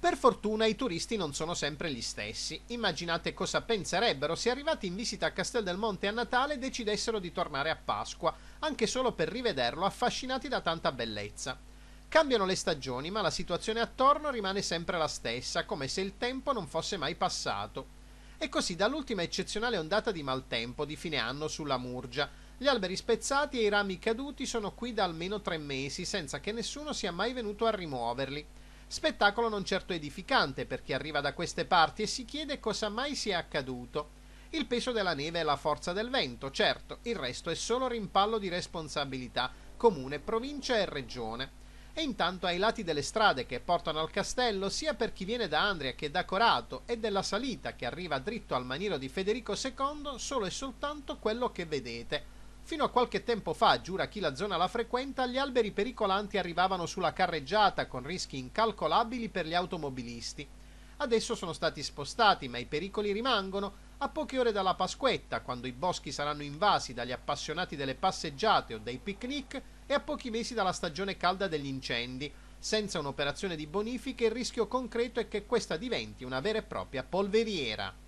Per fortuna i turisti non sono sempre gli stessi. Immaginate cosa penserebbero se arrivati in visita a Castel del Monte a Natale decidessero di tornare a Pasqua, anche solo per rivederlo affascinati da tanta bellezza. Cambiano le stagioni, ma la situazione attorno rimane sempre la stessa, come se il tempo non fosse mai passato. E così dall'ultima eccezionale ondata di maltempo di fine anno sulla Murgia, gli alberi spezzati e i rami caduti sono qui da almeno tre mesi senza che nessuno sia mai venuto a rimuoverli Spettacolo non certo edificante per chi arriva da queste parti e si chiede cosa mai sia accaduto. Il peso della neve e la forza del vento, certo, il resto è solo rimpallo di responsabilità comune, provincia e regione. E intanto ai lati delle strade che portano al castello, sia per chi viene da Andria che da Corato e della salita che arriva dritto al maniero di Federico II, solo e soltanto quello che vedete, Fino a qualche tempo fa, giura chi la zona la frequenta, gli alberi pericolanti arrivavano sulla carreggiata con rischi incalcolabili per gli automobilisti. Adesso sono stati spostati, ma i pericoli rimangono a poche ore dalla Pasquetta, quando i boschi saranno invasi dagli appassionati delle passeggiate o dei picnic, e a pochi mesi dalla stagione calda degli incendi. Senza un'operazione di bonifica il rischio concreto è che questa diventi una vera e propria polveriera.